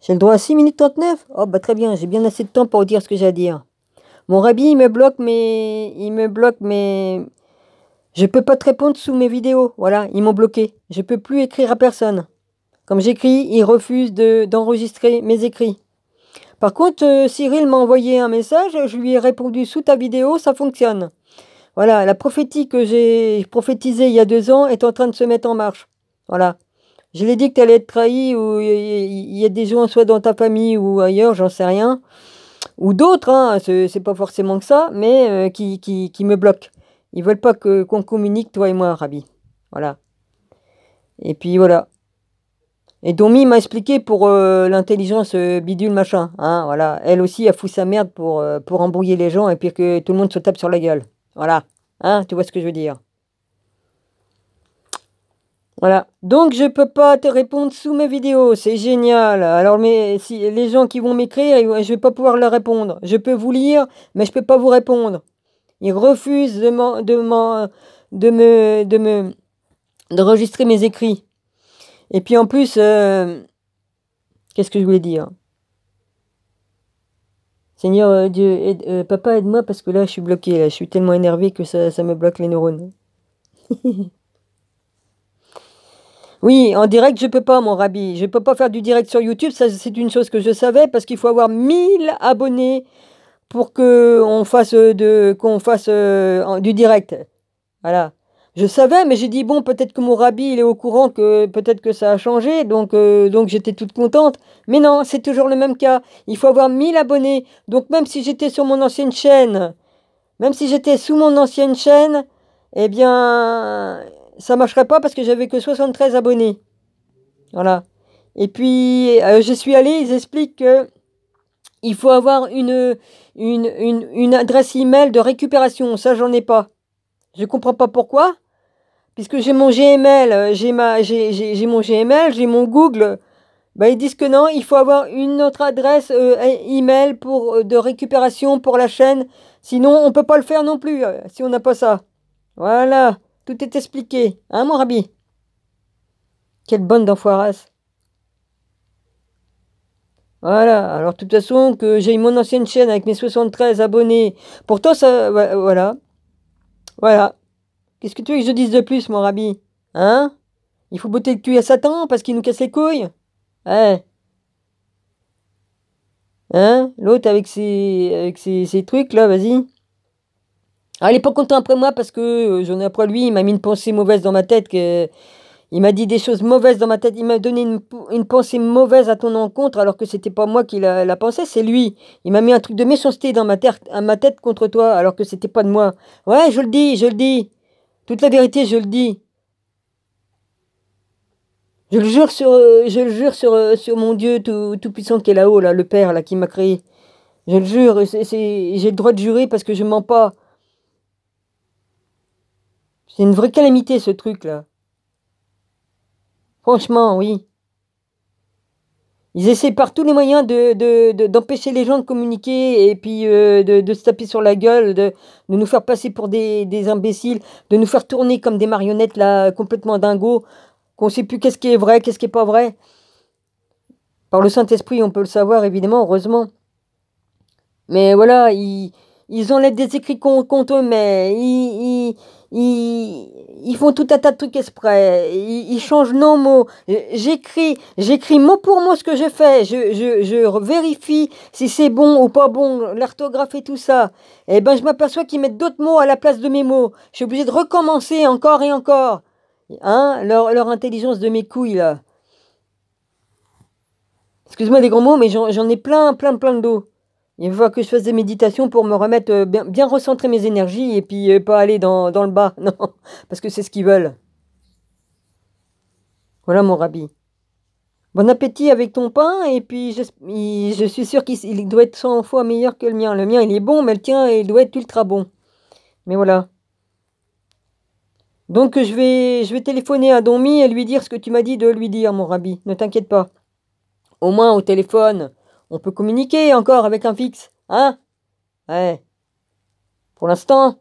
J'ai le droit à 6 minutes 39 Oh bah très bien, j'ai bien assez de temps pour dire ce que j'ai à dire. Mon rabbi, il me bloque, mais... Il me bloque, mais... Je peux pas te répondre sous mes vidéos. Voilà, ils m'ont bloqué. Je peux plus écrire à personne. Comme j'écris, il refuse d'enregistrer mes écrits. Par contre, euh, Cyril m'a envoyé un message, je lui ai répondu sous ta vidéo, ça fonctionne. Voilà, la prophétie que j'ai prophétisée il y a deux ans est en train de se mettre en marche. Voilà. Je l'ai dit que tu allais être trahi ou il y, a des gens soit dans ta famille ou ailleurs, j'en sais rien. Ou d'autres, hein, c'est pas forcément que ça, mais euh, qui, qui, qui, me bloquent. Ils veulent pas qu'on communique, toi et moi, Rabi. Voilà. Et puis voilà. Et Domi m'a expliqué pour euh, l'intelligence euh, bidule machin. Hein, voilà. Elle aussi a fout sa merde pour, pour embrouiller les gens et puis que tout le monde se tape sur la gueule. Voilà. Hein, tu vois ce que je veux dire. Voilà. Donc, je peux pas te répondre sous mes vidéos. C'est génial. Alors, mais si les gens qui vont m'écrire, je vais pas pouvoir leur répondre. Je peux vous lire, mais je peux pas vous répondre. Ils refusent de, m de, me, de me, mes écrits. Et puis en plus, euh, qu'est-ce que je voulais dire Seigneur euh, Dieu, aide, euh, papa aide-moi parce que là je suis bloqué, là. je suis tellement énervé que ça, ça me bloque les neurones. Oui, en direct, je ne peux pas, mon rabbi. Je ne peux pas faire du direct sur YouTube. Ça, c'est une chose que je savais parce qu'il faut avoir 1000 abonnés pour euh, qu'on fasse, de, euh, fasse du direct. Voilà. Je savais, mais j'ai dit, bon, peut-être que mon rabbi, il est au courant que peut-être que ça a changé, donc, euh, donc j'étais toute contente. Mais non, c'est toujours le même cas. Il faut avoir 1000 abonnés. Donc même si j'étais sur mon ancienne chaîne, même si j'étais sous mon ancienne chaîne, eh bien, ça marcherait pas parce que j'avais que 73 abonnés. Voilà. Et puis, euh, je suis allé, ils expliquent qu'il faut avoir une, une, une, une adresse email de récupération. Ça, j'en ai pas. Je comprends pas pourquoi. Puisque j'ai mon Gmail, euh, j'ai ma, j'ai, mon Gmail, j'ai mon Google. Ben, ils disent que non, il faut avoir une autre adresse euh, e-, email pour, de récupération pour la chaîne. Sinon, on peut pas le faire non plus si on n'a pas ça. Voilà. Tout est expliqué, hein, mon rabbi Quelle bonne d'enfoirasse voilà, alors de toute façon, que j'ai mon ancienne chaîne avec mes 73 abonnés. Pourtant, ça. Euh, voilà. Voilà. Qu'est-ce que tu veux que je dise de plus, mon rabbi Hein Il faut botter le cul à Satan parce qu'il nous casse les couilles Ouais. Hein, hein L'autre avec ses, avec ses trucs là, vas-y. Alors, ah, il n'est pas content après moi parce que euh, j'en ai après lui, il m'a mis une pensée mauvaise dans ma tête. Que, il m'a dit des choses mauvaises dans ma tête. Il m'a donné une, pensée mauvaise à ton encontre alors que c'était pas moi qui la, pensais, c'est lui. Il m'a mis un truc de méchanceté dans ma, tête, à ma tête contre toi alors que c'était pas de moi. Ouais, je le dis, je le dis. Toute la vérité, je le dis. Je le jure sur, euh, je le jure sur, euh, sur mon Dieu tout, puissant qui est là-haut, là, le Père, là, qui m'a créé. Je le jure, j'ai le droit de jurer parce que je mens pas. C'est une vraie calamité ce truc-là. Franchement, oui. Ils essaient par tous les moyens d'empêcher de, les gens de communiquer et puis euh, de, se taper sur la gueule, de, nous faire passer pour des, imbéciles, de nous faire tourner comme des marionnettes là, complètement dingos, qu'on ne sait plus qu'est-ce qui est vrai, qu'est-ce qui n'est pas vrai. Par le Saint-Esprit, on peut le savoir, évidemment, heureusement. Mais voilà, ils, ils enlèvent des écrits contre eux, mais ils ils, font tout un tas de trucs exprès, ils, changent nos mots. J'écris, j'écris mot pour mot ce que je fais, je, vérifie si c'est bon ou pas bon, l'orthographe et tout ça. Et eh ben je m'aperçois qu'ils mettent d'autres mots à la place de mes mots. Je suis obligé de recommencer encore et encore. Hein, leur, leur intelligence de mes couilles là. Excuse-moi des gros mots, mais j'en ai plein, plein, plein de il faut que je fasse des méditations pour me remettre, euh, bien, recentrer mes énergies et puis euh, pas aller dans, le bas. Non, parce que c'est ce qu'ils veulent. Voilà mon rabbi. Bon appétit avec ton pain et puis je, je suis sûr qu'il doit être 100 fois meilleur que le mien. Le mien il est bon, mais le tien il doit être ultra bon. Mais voilà. Donc je vais, je vais téléphoner à Domi et lui dire ce que tu m'as dit de lui dire, mon rabbi. Ne t'inquiète pas. Au moins au téléphone. On peut communiquer encore avec un fixe, hein Ouais. Pour l'instant.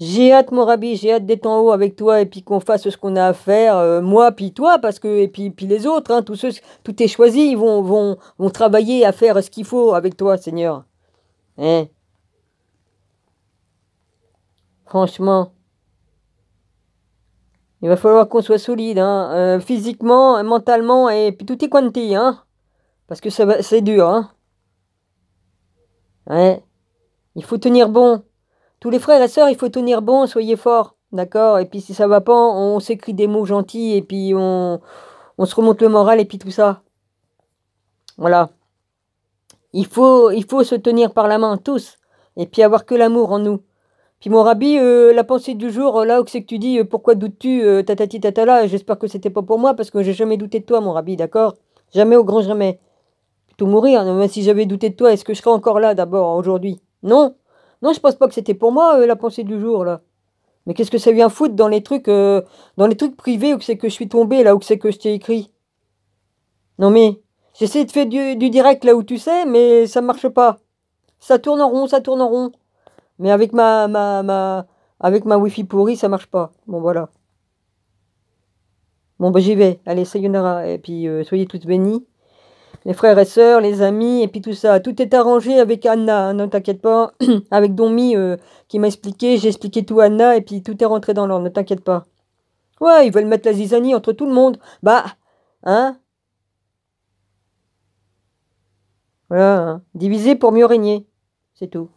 J'ai hâte, mon rabbi, j'ai hâte d'être en haut avec toi et puis qu'on fasse ce qu'on a à faire, euh, moi puis toi, parce que et puis, puis les autres, hein, tous ceux, tout est choisi, ils vont, vont, vont travailler à faire ce qu'il faut avec toi, Seigneur. Hein Franchement. Il va falloir qu'on soit solide, hein. euh, physiquement, mentalement et puis tout est quanti, hein. Parce que ça c'est dur, hein. Ouais. Il faut tenir bon. Tous les frères et sœurs, il faut tenir bon, soyez forts, d'accord Et puis si ça va pas, on s'écrit des mots gentils et puis on, on se remonte le moral et puis tout ça. Voilà. Il faut, il faut se tenir par la main, tous, et puis avoir que l'amour en nous. Puis mon rabbi, euh, la pensée du jour, euh, là où c'est que tu dis euh, pourquoi doutes-tu, tatati tatala, j'espère que c'était pas pour moi parce que j'ai jamais douté de toi, mon rabbi, d'accord Jamais au grand jamais. Plutôt mourir, hein, même si j'avais douté de toi, est-ce que je serais encore là d'abord, aujourd'hui Non Non, je pense pas que c'était pour moi la pensée du jour, là. Mais qu'est-ce que ça vient foutre dans les trucs dans les trucs privés où c'est que je suis tombé, là où c'est que je t'ai écrit Non mais, j'essaie de faire du, du direct là où tu sais, mais ça marche pas. Ça tourne en rond, ça tourne en rond. Mais avec ma, ma, ma, avec ma Wi-Fi pourrie, ça marche pas. Bon, voilà. Bon, bah, j'y vais. Allez, sayonara. Et puis, euh, soyez toutes bénis. Les frères et sœurs, les amis, et puis tout ça. Tout est arrangé avec Anna, hein, ne t'inquiète pas. avec Domi euh, qui m'a expliqué, j'ai expliqué tout à Anna, et puis tout est rentré dans l'ordre, ne t'inquiète pas. Ouais, ils veulent mettre la zizanie entre tout le monde. Bah, hein Voilà, hein. diviser pour mieux régner. C'est tout.